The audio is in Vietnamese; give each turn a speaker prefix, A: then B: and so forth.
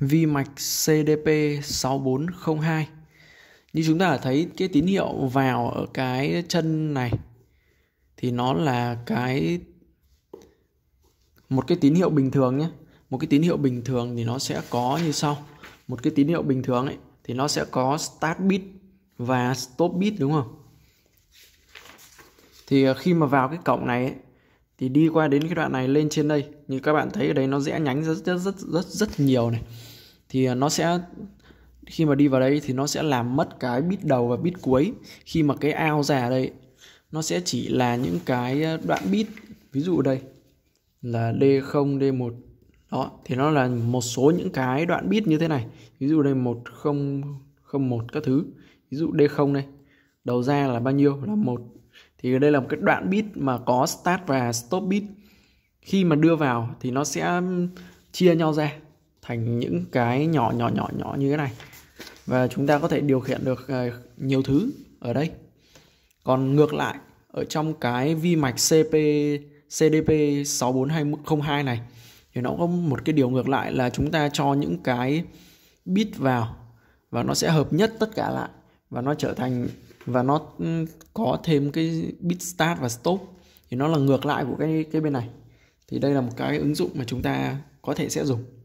A: vi mạch CDP 6402 như chúng ta đã thấy cái tín hiệu vào ở cái chân này thì nó là cái một cái tín hiệu bình thường nhé một cái tín hiệu bình thường thì nó sẽ có như sau một cái tín hiệu bình thường ấy thì nó sẽ có start bit và stop bit đúng không thì à, khi mà vào cái cổng này ấy, thì đi qua đến cái đoạn này lên trên đây như các bạn thấy ở đây nó rẽ nhánh rất rất rất rất rất nhiều này thì à, nó sẽ khi mà đi vào đây thì nó sẽ làm mất cái bit đầu và bit cuối khi mà cái ao ra đây nó sẽ chỉ là những cái à, đoạn bit ví dụ đây là D0 D1 đó thì nó là một số những cái đoạn bit như thế này ví dụ đây 1001 các thứ ví dụ D0 đây đầu ra là bao nhiêu là một thì đây là một cái đoạn bit mà có start và stop bit khi mà đưa vào thì nó sẽ chia nhau ra thành những cái nhỏ nhỏ nhỏ nhỏ như thế này và chúng ta có thể điều khiển được ờ, nhiều thứ ở đây còn ngược lại ở trong cái vi mạch CP CDP 64202 này thì nó có một cái điều ngược lại là chúng ta cho những cái bit vào và nó sẽ hợp nhất tất cả lại và nó trở thành và nó có thêm cái bit start và stop thì nó là ngược
B: lại của cái cái bên này thì đây là một cái ứng dụng mà chúng ta có thể sẽ dùng